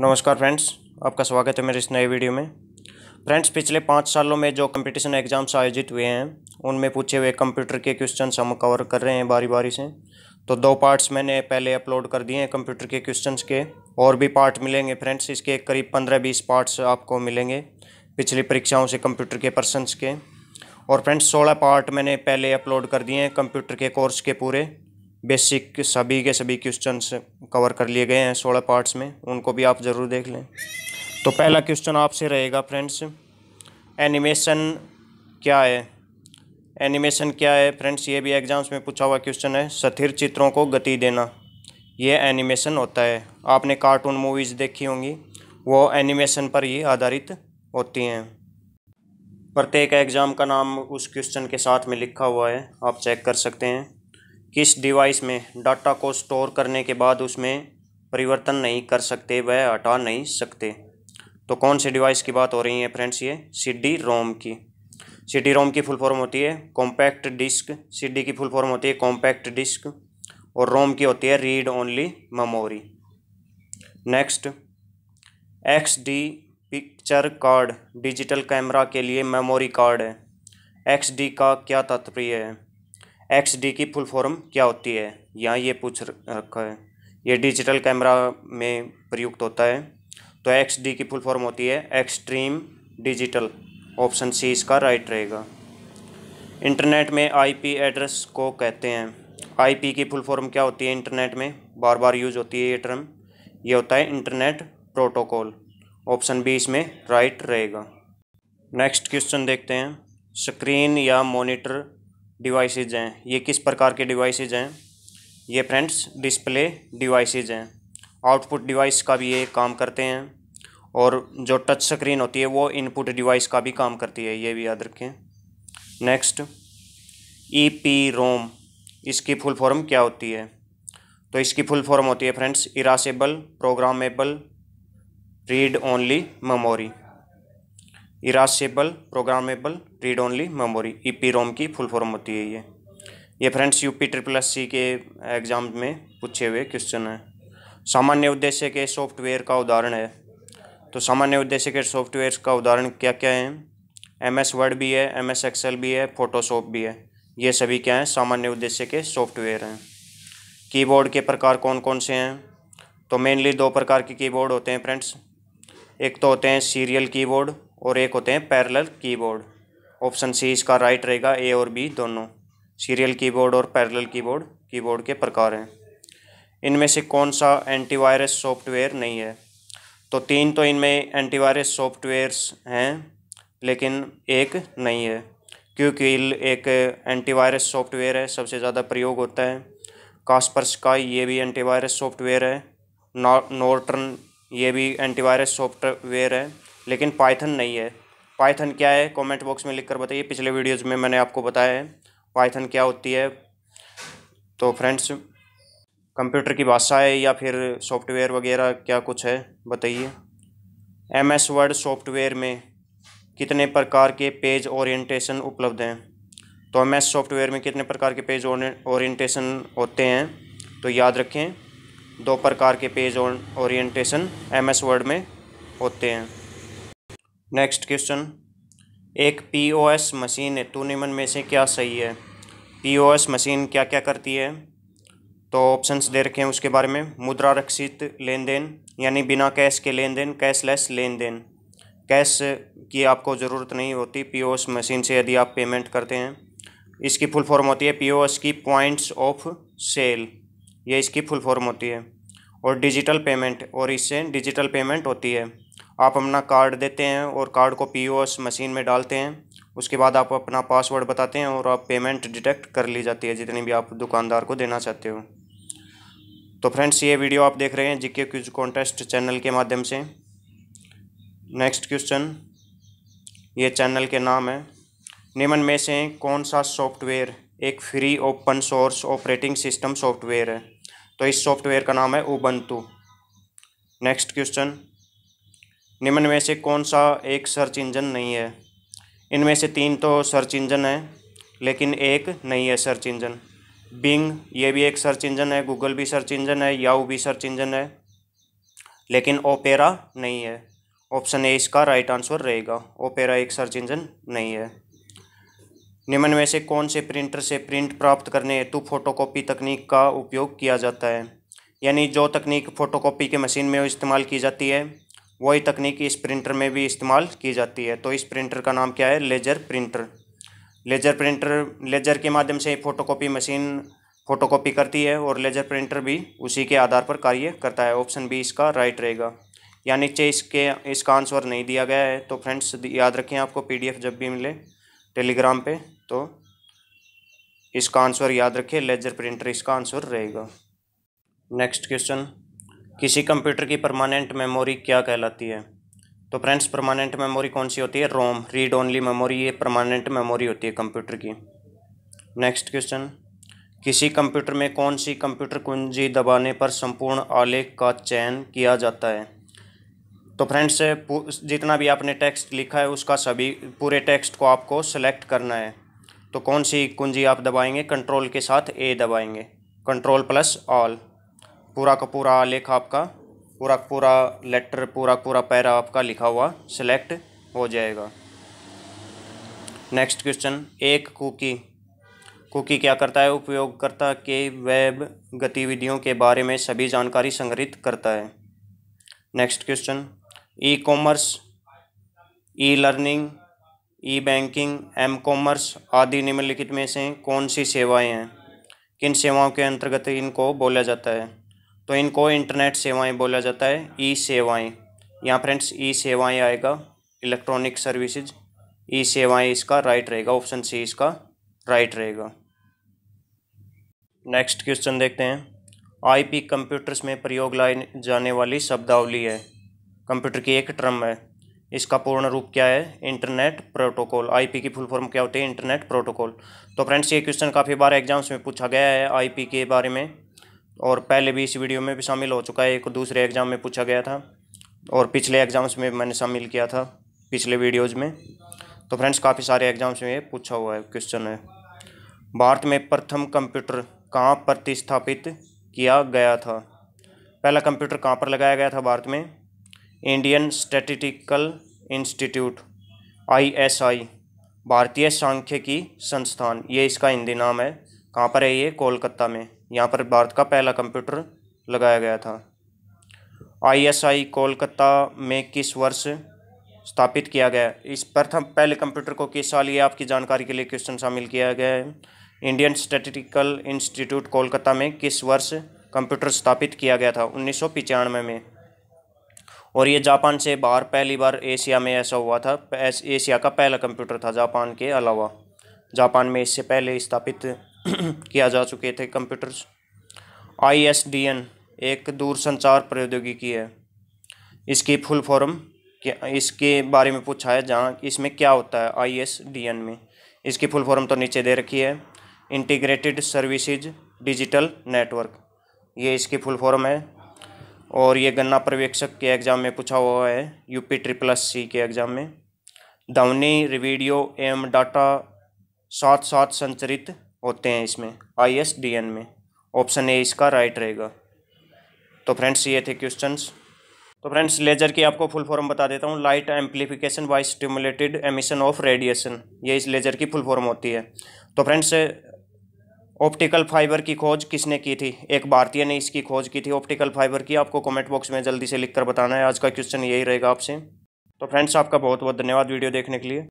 नमस्कार फ्रेंड्स आपका स्वागत है मेरे इस नए वीडियो में फ्रेंड्स पिछले पाँच सालों में जो कंपटीशन एग्ज़ाम्स आयोजित हुए हैं उनमें पूछे हुए कंप्यूटर के क्वेश्चन हम कवर कर रहे हैं बारी बारी से तो दो पार्ट्स मैंने पहले अपलोड कर दिए हैं कंप्यूटर के क्वेश्चंस के और भी पार्ट मिलेंगे फ्रेंड्स इसके करीब पंद्रह बीस पार्ट्स आपको मिलेंगे पिछली परीक्षाओं से कंप्यूटर के पर्सनस के और फ्रेंड्स सोलह पार्ट मैंने पहले अपलोड कर दिए हैं कंप्यूटर के कोर्स के पूरे बेसिक सभी के सभी क्वेश्चन कवर कर लिए गए हैं सोलह पार्ट्स में उनको भी आप ज़रूर देख लें तो पहला क्वेश्चन आपसे रहेगा फ्रेंड्स एनिमेशन क्या है एनिमेशन क्या है फ्रेंड्स ये भी एग्ज़ाम्स में पूछा हुआ क्वेश्चन है स्थिर चित्रों को गति देना ये एनिमेशन होता है आपने कार्टून मूवीज़ देखी होंगी वो एनिमेशन पर ही आधारित होती हैं प्रत्येक एग्ज़ाम का नाम उस क्वेश्चन के साथ में लिखा हुआ है आप चेक कर सकते हैं किस डिवाइस में डाटा को स्टोर करने के बाद उसमें परिवर्तन नहीं कर सकते वह हटा नहीं सकते तो कौन से डिवाइस की बात हो रही है फ्रेंड्स ये सी डी रोम की सी डी रोम की फुल फॉर्म होती है कॉम्पैक्ट डिस्क सी डी की फुल फॉर्म होती है कॉम्पैक्ट डिस्क और रोम की होती है read only memory next X D picture card digital camera के लिए मेमोरी कार्ड है एक्स डी का क्या तात्पर्य है एक्स डी की फुल फॉर्म क्या होती है यहाँ ये पूछ रखा है ये डिजिटल कैमरा में प्रयुक्त होता है तो एक्स डी की फुल फॉर्म होती है एक्सट्रीम डिजिटल ऑप्शन सी इसका राइट रहेगा इंटरनेट में आईपी एड्रेस को कहते हैं आईपी की फुल फॉर्म क्या होती है इंटरनेट में बार बार यूज होती है ये टर्म ये होता है इंटरनेट प्रोटोकॉल ऑप्शन बी इसमें राइट रहेगा नेक्स्ट क्वेश्चन देखते हैं स्क्रीन या मॉनिटर डिवाइसेज हैं ये किस प्रकार के डिवाइसेज हैं ये फ्रेंड्स डिस्प्ले डिवाइसेज हैं आउटपुट डिवाइस का भी ये काम करते हैं और जो टच स्क्रीन होती है वो इनपुट डिवाइस का भी काम करती है ये भी याद रखें नेक्स्ट ई पी रोम इसकी फुल फॉर्म क्या होती है तो इसकी फुल फॉर्म होती है friends erasable programmable read only memory erasable programmable read only memory E P ROM की फुल फॉर्म होती है ये ये friends U P triple S C के एग्ज़ाम में पूछे हुए क्वेश्चन हैं सामान्य उद्देश्य के सॉफ्टवेयर का उदाहरण है तो सामान्य उद्देश्य के सॉफ्टवेयर का उदाहरण क्या क्या है एम एस वर्ड भी है एम एस एक्सेल भी है फोटोशॉप भी है ये सभी क्या हैं सामान्य उद्देश्य के सॉफ्टवेयर हैं कीबोर्ड के प्रकार कौन कौन से हैं तो मेनली दो प्रकार के कीबोर्ड होते हैं फ्रेंड्स एक तो होते हैं सीरियल कीबोर्ड और एक होते हैं पैरेलल कीबोर्ड ऑप्शन सी इसका राइट रहेगा ए और बी दोनों सीरियल कीबोर्ड और पैरेलल कीबोर्ड कीबोर्ड के प्रकार हैं इनमें से कौन सा एंटीवायरस सॉफ्टवेयर नहीं है तो तीन तो इनमें एंटीवायरस सॉफ्टवेयर्स हैं लेकिन एक नहीं है क्योंकि एक एंटीवायरस सॉफ्टवेयर है सबसे ज़्यादा प्रयोग होता है कास्पर्स का ये भी एंटीवायरस सॉफ्टवेयर है नॉर्टन ये भी एंटीवायरस सॉफ्टवेयर है लेकिन पाइथन नहीं है पाइथन क्या है कमेंट बॉक्स में लिख कर बताइए पिछले वीडियोज़ में मैंने आपको बताया है पाइथन क्या होती है तो फ्रेंड्स कंप्यूटर की भाषा है या फिर सॉफ्टवेयर वगैरह क्या कुछ है बताइए एम एस वर्ड सॉफ्टवेयर में कितने प्रकार के पेज ओरिएंटेशन उपलब्ध हैं तो एम एस सॉफ्टवेयर में कितने प्रकार के पेज ओरिएंटेशन होते हैं तो याद रखें दो प्रकार के page orientation M S Word में होते हैं नेक्स्ट क्वेश्चन एक पीओएस मशीन है तो निमन में से क्या सही है पीओएस मशीन क्या क्या करती है तो ऑप्शंस दे रखे हैं उसके बारे में मुद्रा रक्षित लेन देन यानी बिना कैश के लेन देन कैशलेस लेन देन कैश की आपको ज़रूरत नहीं होती पीओएस मशीन से यदि आप पेमेंट करते हैं इसकी फुल फॉर्म होती है पीओएस की पॉइंट्स ऑफ सेल ये इसकी फुल फॉर्म होती है और डिजिटल पेमेंट और इससे डिजिटल पेमेंट होती है आप अपना कार्ड देते हैं और कार्ड को पी मशीन में डालते हैं उसके बाद आप अपना पासवर्ड बताते हैं और आप पेमेंट डिटेक्ट कर ली जाती है जितनी भी आप दुकानदार को देना चाहते हो तो फ्रेंड्स ये वीडियो आप देख रहे हैं जीके क्यूज कॉन्टेस्ट चैनल के माध्यम से नेक्स्ट क्वेश्चन ये चैनल के नाम है निम्न में से कौन सा सॉफ्टवेयर एक free open source operating system software है तो इस सॉफ्टवेयर का नाम है उबंतु नेक्स्ट क्वेश्चन निम्न में से कौन सा एक सर्च इंजन नहीं है इनमें से तीन तो सर्च इंजन है लेकिन एक नहीं है सर्च इंजन बिंग ये भी एक सर्च इंजन है गूगल भी सर्च इंजन है याऊ भी सर्च इंजन है लेकिन ओपेरा नहीं है ऑप्शन ए इसका राइट आंसर रहेगा ओपेरा एक सर्च इंजन नहीं है निम्न में से कौन से प्रिंटर से प्रिंट प्राप्त करने हेतु फोटोकॉपी तकनीक का उपयोग किया जाता है यानी जो तकनीक फ़ोटोकॉपी के मशीन में इस्तेमाल की जाती है वही तकनीक इस प्रिंटर में भी इस्तेमाल की जाती है तो इस प्रिंटर का नाम क्या है laser printer laser printer laser के माध्यम से फोटोकॉपी मशीन फोटोकॉपी करती है और लेजर प्रिंटर भी उसी के आधार पर कार्य करता है ऑप्शन बी इसका राइट रहेगा या नीचे इसके इसका आंसर नहीं दिया गया है तो फ्रेंड्स याद रखें आपको पी जब भी मिले टेलीग्राम पर तो इसका आंसर याद रखें लेजर प्रिंटर इसका आंसर रहेगा नेक्स्ट क्वेश्चन किसी कंप्यूटर की परमानेंट मेमोरी क्या कहलाती है तो फ्रेंड्स परमानेंट मेमोरी कौन सी होती है रोम रीड ओनली मेमोरी ये परमानेंट मेमोरी होती है कंप्यूटर की नेक्स्ट क्वेश्चन किसी कंप्यूटर में कौन सी कंप्यूटर कुंजी दबाने पर संपूर्ण आलेख का चयन किया जाता है तो फ्रेंड्स जितना भी आपने टेक्स्ट लिखा है उसका सभी पूरे टेक्स्ट को आपको सेलेक्ट करना है तो कौन सी कुंजी आप दबाएंगे कंट्रोल के साथ ए दबाएंगे कंट्रोल प्लस ऑल पूरा का पूरा आलेख आपका पूरा का पूरा लेटर पूरा पूरा पैरा आपका लिखा हुआ सिलेक्ट हो जाएगा नेक्स्ट क्वेश्चन एक कुकी कुकी क्या करता है उपयोगकर्ता के वेब गतिविधियों के बारे में सभी जानकारी संग्रहित करता है next question e commerce e learning e banking m commerce आदि निम्नलिखित में से कौन सी सेवाएं हैं किन सेवाओं के अंतर्गत इनको बोला जाता है तो इनको इंटरनेट सेवाएं बोला जाता है ई सेवाएं यहाँ फ्रेंड्स ई सेवाएं आएगा इलेक्ट्रॉनिक सर्विसेज ई सेवाएं इसका राइट रहेगा ऑप्शन सी इसका राइट रहेगा नेक्स्ट क्वेश्चन देखते हैं आईपी कंप्यूटर्स में प्रयोग लाई जाने वाली शब्दावली है कंप्यूटर की एक टर्म है इसका पूर्ण रूप क्या है इंटरनेट प्रोटोकॉल आईपी की फुल फॉर्म क्या होती है इंटरनेट प्रोटोकॉल तो फ्रेंड्स ये क्वेश्चन काफ़ी बार एग्जाम्स में पूछा गया है आईपी के बारे में और पहले भी इस वीडियो में भी शामिल हो चुका है एक दूसरे एग्ज़ाम में पूछा गया था और पिछले एग्ज़ाम्स में मैंने शामिल किया था पिछले वीडियोज़ में तो फ्रेंड्स काफ़ी सारे एग्ज़ाम्स में पूछा हुआ है क्वेश्चन है भारत में प्रथम कंप्यूटर कहाँ प्रतिस्थापित किया गया था पहला कंप्यूटर कहाँ पर लगाया गया था भारत में इंडियन स्टेटिटिकल इंस्टीट्यूट आईएसआई भारतीय सांख्यिकी संस्थान ये इसका हिंदी नाम है कहाँ पर है ये कोलकाता में यहाँ पर भारत का पहला कंप्यूटर लगाया गया था आईएसआई कोलकाता में किस वर्ष स्थापित किया गया इस प्रथम पहले कंप्यूटर को किस साल ये आपकी जानकारी के लिए क्वेश्चन शामिल किया गया है इंडियन स्टेटिकल इंस्टीट्यूट कोलकाता में किस वर्ष कंप्यूटर स्थापित किया गया था उन्नीस में और ये जापान से बाहर पहली बार एशिया में ऐसा हुआ था एशिया का पहला कंप्यूटर था जापान के अलावा जापान में इससे पहले स्थापित किया जा चुके थे कंप्यूटर्स आईएसडीएन एक दूरसंचार प्रौद्योगिकी है इसकी फुल फॉर्म इसके बारे में पूछा है जहाँ इसमें क्या होता है आईएसडीएन में इसकी फुल फॉर्म तो नीचे दे रखी है इंटीग्रेटेड सर्विसेज डिजिटल नेटवर्क ये इसकी फुल फॉर्म है और ये गन्ना पर्यवेक्षक के एग्ज़ाम में पूछा हुआ है यूपी ट्रिपल सी के एग्ज़ाम में दावनी रिवीडियो एम डाटा साथ साथ संचरित होते हैं इसमें आई एस डी एन में ऑप्शन ए इसका राइट रहेगा तो फ्रेंड्स ये थे क्वेश्चंस तो फ्रेंड्स लेजर की आपको फुल फॉर्म बता देता हूँ light amplification by stimulated emission of radiation ये इस लेजर की फुल फॉर्म होती है तो फ्रेंड्स ऑप्टिकल फाइबर की खोज किसने की थी एक भारतीय ने इसकी खोज की थी ऑप्टिकल फाइबर की आपको कमेंट बॉक्स में जल्दी से लिखकर बताना है आज का क्वेश्चन यही रहेगा आपसे तो फ्रेंड्स आपका बहुत बहुत धन्यवाद वीडियो देखने के लिए